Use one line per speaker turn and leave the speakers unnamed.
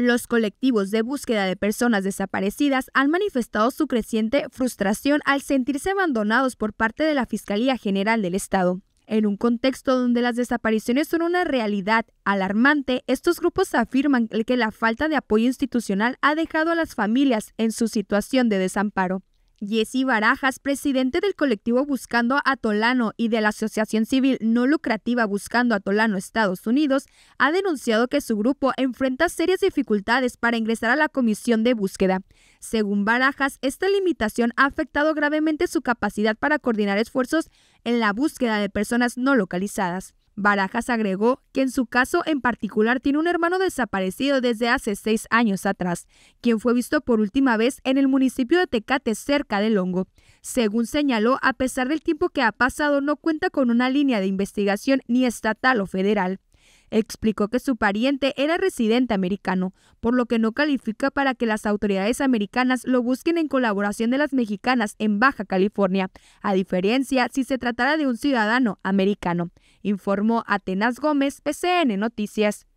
Los colectivos de búsqueda de personas desaparecidas han manifestado su creciente frustración al sentirse abandonados por parte de la Fiscalía General del Estado. En un contexto donde las desapariciones son una realidad alarmante, estos grupos afirman que la falta de apoyo institucional ha dejado a las familias en su situación de desamparo. Jesse Barajas, presidente del colectivo Buscando a Tolano y de la Asociación Civil No Lucrativa Buscando a Tolano Estados Unidos, ha denunciado que su grupo enfrenta serias dificultades para ingresar a la comisión de búsqueda. Según Barajas, esta limitación ha afectado gravemente su capacidad para coordinar esfuerzos en la búsqueda de personas no localizadas. Barajas agregó que en su caso en particular tiene un hermano desaparecido desde hace seis años atrás, quien fue visto por última vez en el municipio de Tecate, cerca de Longo. Según señaló, a pesar del tiempo que ha pasado, no cuenta con una línea de investigación ni estatal o federal. Explicó que su pariente era residente americano, por lo que no califica para que las autoridades americanas lo busquen en colaboración de las mexicanas en Baja California, a diferencia si se tratara de un ciudadano americano informó Atenas Gómez, PCN Noticias.